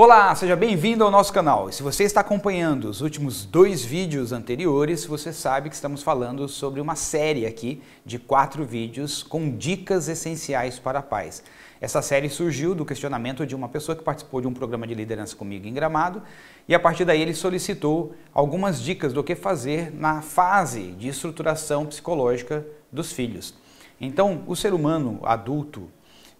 Olá, seja bem-vindo ao nosso canal. se você está acompanhando os últimos dois vídeos anteriores, você sabe que estamos falando sobre uma série aqui de quatro vídeos com dicas essenciais para a paz. Essa série surgiu do questionamento de uma pessoa que participou de um programa de liderança comigo em Gramado e a partir daí ele solicitou algumas dicas do que fazer na fase de estruturação psicológica dos filhos. Então, o ser humano adulto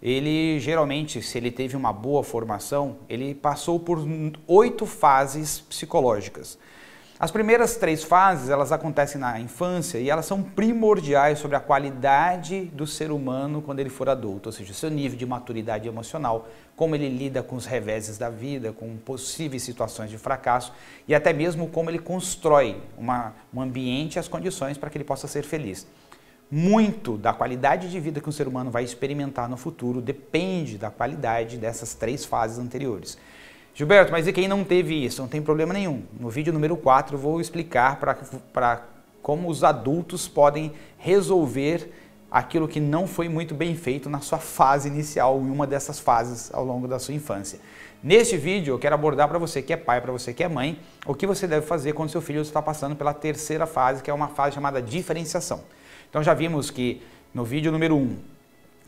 ele geralmente, se ele teve uma boa formação, ele passou por oito fases psicológicas. As primeiras três fases, elas acontecem na infância e elas são primordiais sobre a qualidade do ser humano quando ele for adulto, ou seja, o seu nível de maturidade emocional, como ele lida com os reveses da vida, com possíveis situações de fracasso e até mesmo como ele constrói uma, um ambiente e as condições para que ele possa ser feliz. Muito da qualidade de vida que um ser humano vai experimentar no futuro depende da qualidade dessas três fases anteriores. Gilberto, mas e quem não teve isso? Não tem problema nenhum. No vídeo número 4 vou explicar para como os adultos podem resolver aquilo que não foi muito bem feito na sua fase inicial, em uma dessas fases ao longo da sua infância. Neste vídeo eu quero abordar para você que é pai, para você que é mãe, o que você deve fazer quando seu filho está passando pela terceira fase, que é uma fase chamada diferenciação. Então já vimos que no vídeo número 1, um,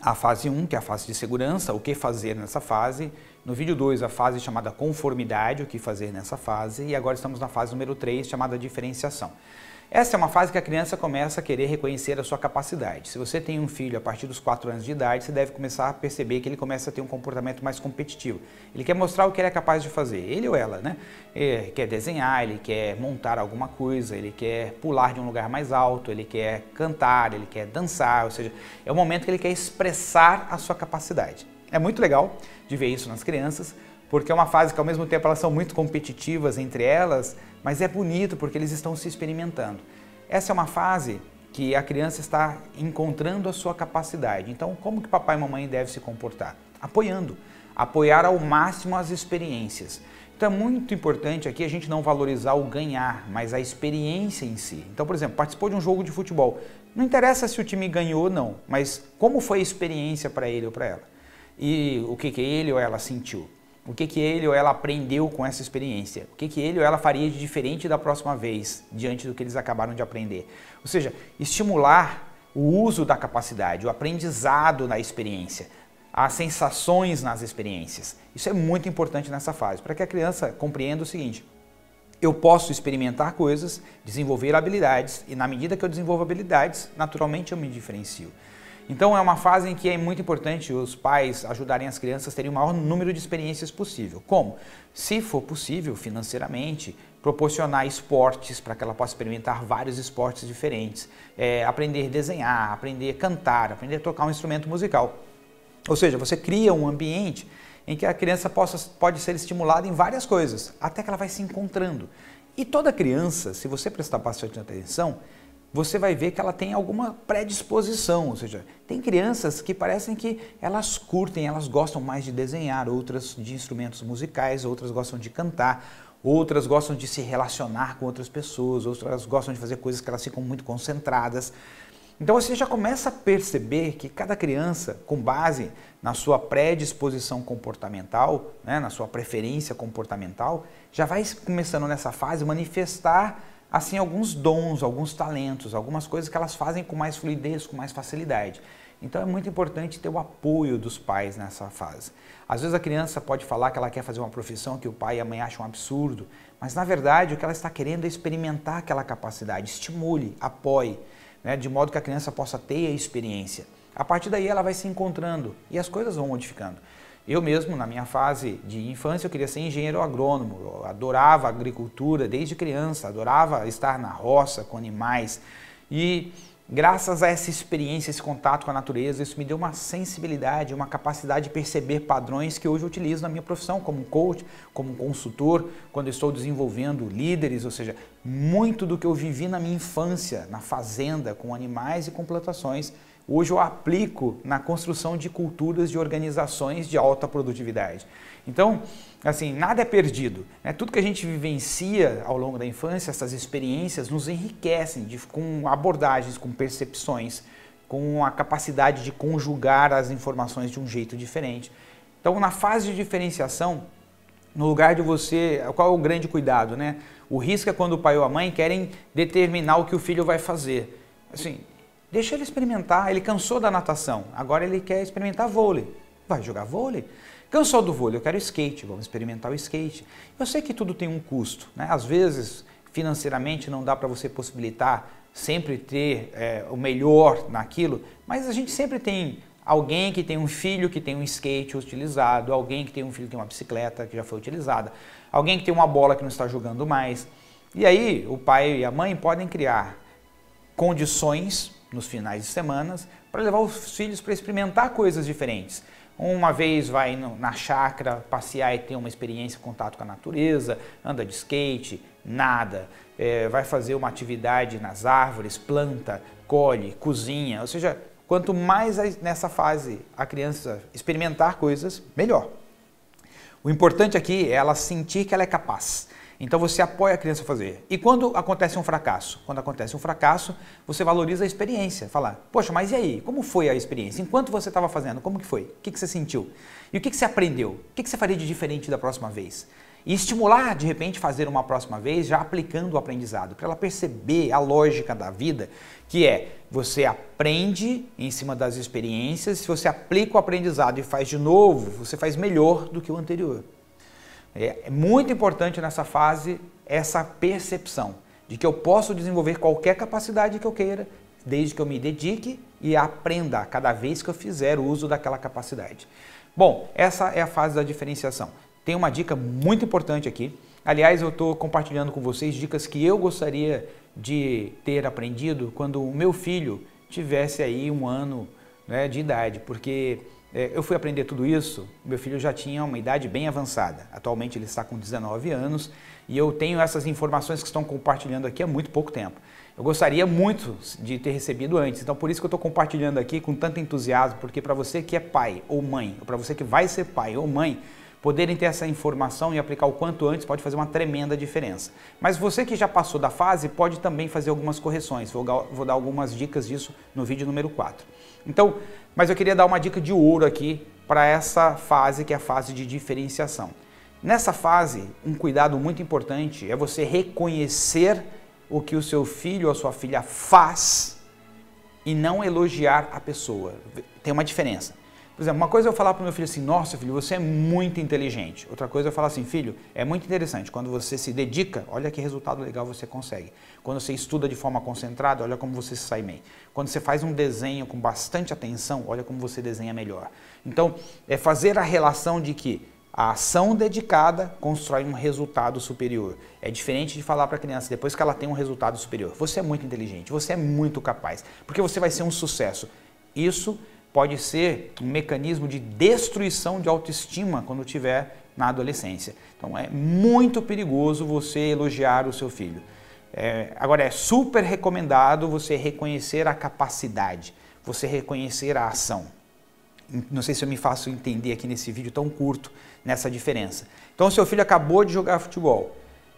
a fase 1, um, que é a fase de segurança, o que fazer nessa fase. No vídeo 2, a fase chamada conformidade, o que fazer nessa fase. E agora estamos na fase número 3, chamada diferenciação. Essa é uma fase que a criança começa a querer reconhecer a sua capacidade. Se você tem um filho a partir dos 4 anos de idade, você deve começar a perceber que ele começa a ter um comportamento mais competitivo. Ele quer mostrar o que ele é capaz de fazer, ele ou ela, né? Ele é, quer desenhar, ele quer montar alguma coisa, ele quer pular de um lugar mais alto, ele quer cantar, ele quer dançar, ou seja, é o momento que ele quer expressar a sua capacidade. É muito legal de ver isso nas crianças porque é uma fase que ao mesmo tempo elas são muito competitivas entre elas, mas é bonito porque eles estão se experimentando. Essa é uma fase que a criança está encontrando a sua capacidade. Então, como que papai e mamãe devem se comportar? Apoiando, apoiar ao máximo as experiências. Então é muito importante aqui a gente não valorizar o ganhar, mas a experiência em si. Então, por exemplo, participou de um jogo de futebol. Não interessa se o time ganhou ou não, mas como foi a experiência para ele ou para ela? E o que, que ele ou ela sentiu? O que, que ele ou ela aprendeu com essa experiência? O que, que ele ou ela faria de diferente da próxima vez, diante do que eles acabaram de aprender? Ou seja, estimular o uso da capacidade, o aprendizado na experiência, as sensações nas experiências. Isso é muito importante nessa fase, para que a criança compreenda o seguinte: eu posso experimentar coisas, desenvolver habilidades, e na medida que eu desenvolvo habilidades, naturalmente eu me diferencio. Então é uma fase em que é muito importante os pais ajudarem as crianças a terem o maior número de experiências possível. Como? Se for possível financeiramente, proporcionar esportes para que ela possa experimentar vários esportes diferentes, é, aprender a desenhar, aprender a cantar, aprender a tocar um instrumento musical. Ou seja, você cria um ambiente em que a criança possa, pode ser estimulada em várias coisas, até que ela vai se encontrando. E toda criança, se você prestar bastante atenção, você vai ver que ela tem alguma predisposição, ou seja, tem crianças que parecem que elas curtem, elas gostam mais de desenhar, outras de instrumentos musicais, outras gostam de cantar, outras gostam de se relacionar com outras pessoas, outras gostam de fazer coisas que elas ficam muito concentradas. Então você já começa a perceber que cada criança, com base na sua predisposição comportamental, né, na sua preferência comportamental, já vai começando nessa fase manifestar assim alguns dons, alguns talentos, algumas coisas que elas fazem com mais fluidez, com mais facilidade. Então é muito importante ter o apoio dos pais nessa fase. Às vezes a criança pode falar que ela quer fazer uma profissão que o pai e a mãe acham um absurdo, mas na verdade o que ela está querendo é experimentar aquela capacidade, estimule, apoie, né, de modo que a criança possa ter a experiência. A partir daí ela vai se encontrando e as coisas vão modificando. Eu mesmo, na minha fase de infância, eu queria ser engenheiro agrônomo, eu adorava agricultura desde criança, adorava estar na roça com animais e graças a essa experiência, esse contato com a natureza, isso me deu uma sensibilidade, uma capacidade de perceber padrões que hoje eu utilizo na minha profissão como coach, como consultor, quando estou desenvolvendo líderes, ou seja, muito do que eu vivi na minha infância, na fazenda, com animais e com plantações, hoje eu aplico na construção de culturas de organizações de alta produtividade. Então, assim, nada é perdido. Né? Tudo que a gente vivencia ao longo da infância, essas experiências nos enriquecem de, com abordagens, com percepções, com a capacidade de conjugar as informações de um jeito diferente. Então, na fase de diferenciação, no lugar de você, qual é o grande cuidado, né? O risco é quando o pai ou a mãe querem determinar o que o filho vai fazer. Assim, Deixa ele experimentar. Ele cansou da natação, agora ele quer experimentar vôlei. Vai jogar vôlei. Cansou do vôlei, eu quero skate, vamos experimentar o skate. Eu sei que tudo tem um custo, né? Às vezes, financeiramente, não dá para você possibilitar sempre ter é, o melhor naquilo, mas a gente sempre tem alguém que tem um filho que tem um skate utilizado, alguém que tem um filho que tem uma bicicleta que já foi utilizada, alguém que tem uma bola que não está jogando mais. E aí, o pai e a mãe podem criar condições nos finais de semanas para levar os filhos para experimentar coisas diferentes. Uma vez vai na chácara passear e ter uma experiência, contato com a natureza, anda de skate, nada, é, vai fazer uma atividade nas árvores, planta, colhe, cozinha. Ou seja, quanto mais nessa fase a criança experimentar coisas, melhor. O importante aqui é ela sentir que ela é capaz. Então você apoia a criança a fazer. E quando acontece um fracasso? Quando acontece um fracasso, você valoriza a experiência. Falar, poxa, mas e aí? Como foi a experiência? Enquanto você estava fazendo, como que foi? O que, que você sentiu? E o que, que você aprendeu? O que, que você faria de diferente da próxima vez? E estimular, de repente, fazer uma próxima vez já aplicando o aprendizado, para ela perceber a lógica da vida, que é você aprende em cima das experiências, se você aplica o aprendizado e faz de novo, você faz melhor do que o anterior. É, é muito importante nessa fase essa percepção de que eu posso desenvolver qualquer capacidade que eu queira, desde que eu me dedique e aprenda cada vez que eu fizer uso daquela capacidade. Bom, essa é a fase da diferenciação. Tem uma dica muito importante aqui. Aliás, eu estou compartilhando com vocês dicas que eu gostaria de ter aprendido quando o meu filho tivesse aí um ano né, de idade, porque é, eu fui aprender tudo isso, meu filho já tinha uma idade bem avançada. Atualmente ele está com 19 anos e eu tenho essas informações que estão compartilhando aqui há muito pouco tempo. Eu gostaria muito de ter recebido antes, então por isso que eu estou compartilhando aqui com tanto entusiasmo, porque para você que é pai ou mãe, ou para você que vai ser pai ou mãe, poderem ter essa informação e aplicar o quanto antes pode fazer uma tremenda diferença. Mas você que já passou da fase pode também fazer algumas correções. Vou, vou dar algumas dicas disso no vídeo número 4. Então, mas eu queria dar uma dica de ouro aqui para essa fase que é a fase de diferenciação. Nessa fase, um cuidado muito importante é você reconhecer o que o seu filho ou a sua filha faz e não elogiar a pessoa. Tem uma diferença. Por exemplo, uma coisa é eu falar para o meu filho assim, nossa filho, você é muito inteligente. Outra coisa é eu falar assim, filho, é muito interessante, quando você se dedica, olha que resultado legal você consegue. Quando você estuda de forma concentrada, olha como você se sai bem. Quando você faz um desenho com bastante atenção, olha como você desenha melhor. Então, é fazer a relação de que a ação dedicada constrói um resultado superior. É diferente de falar para a criança depois que ela tem um resultado superior. Você é muito inteligente, você é muito capaz, porque você vai ser um sucesso. Isso pode ser um mecanismo de destruição de autoestima quando tiver na adolescência. Então é muito perigoso você elogiar o seu filho. É, agora é super recomendado você reconhecer a capacidade, você reconhecer a ação. Não sei se eu me faço entender aqui nesse vídeo tão curto nessa diferença. Então seu filho acabou de jogar futebol.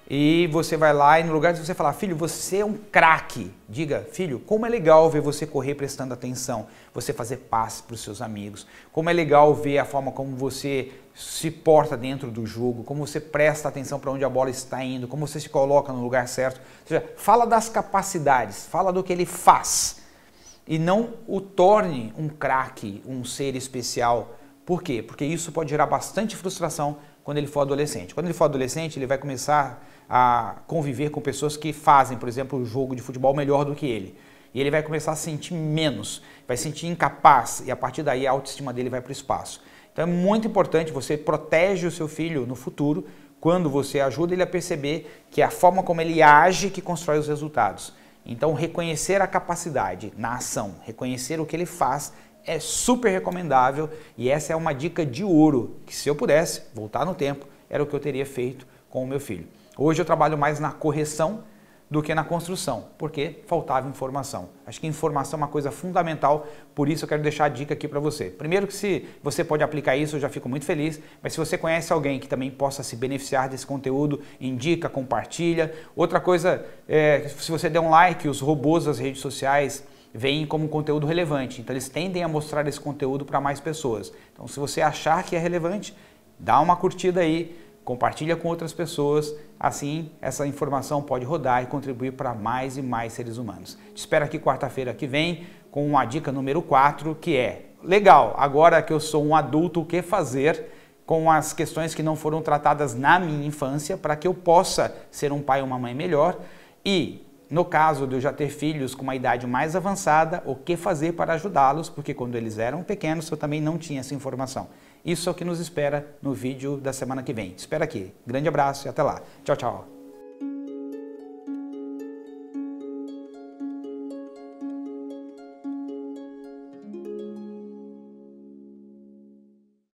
E você vai lá e no lugar de você falar, filho, você é um craque, diga, filho, como é legal ver você correr prestando atenção, você fazer passe para os seus amigos, como é legal ver a forma como você se porta dentro do jogo, como você presta atenção para onde a bola está indo, como você se coloca no lugar certo. Ou seja, fala das capacidades, fala do que ele faz e não o torne um craque, um ser especial. Por quê? Porque isso pode gerar bastante frustração quando ele for adolescente. Quando ele for adolescente, ele vai começar a conviver com pessoas que fazem, por exemplo, o jogo de futebol melhor do que ele. E ele vai começar a sentir menos, vai sentir incapaz e a partir daí a autoestima dele vai para o espaço. Então é muito importante você protege o seu filho no futuro quando você ajuda ele a perceber que é a forma como ele age que constrói os resultados. Então reconhecer a capacidade na ação, reconhecer o que ele faz é super recomendável e essa é uma dica de ouro que se eu pudesse voltar no tempo era o que eu teria feito com o meu filho. Hoje eu trabalho mais na correção do que na construção, porque faltava informação. Acho que informação é uma coisa fundamental, por isso eu quero deixar a dica aqui para você. Primeiro que se você pode aplicar isso, eu já fico muito feliz, mas se você conhece alguém que também possa se beneficiar desse conteúdo, indica, compartilha. Outra coisa, é, se você der um like, os robôs das redes sociais veem como conteúdo relevante, então eles tendem a mostrar esse conteúdo para mais pessoas. Então se você achar que é relevante, dá uma curtida aí, Compartilha com outras pessoas, assim essa informação pode rodar e contribuir para mais e mais seres humanos. Te espero aqui quarta-feira que vem com uma dica número 4, que é: legal, agora que eu sou um adulto, o que fazer? com as questões que não foram tratadas na minha infância, para que eu possa ser um pai ou uma mãe melhor. E no caso de eu já ter filhos com uma idade mais avançada, o que fazer para ajudá-los, porque quando eles eram pequenos eu também não tinha essa informação. Isso é o que nos espera no vídeo da semana que vem. Espera aqui. Grande abraço e até lá. Tchau, tchau.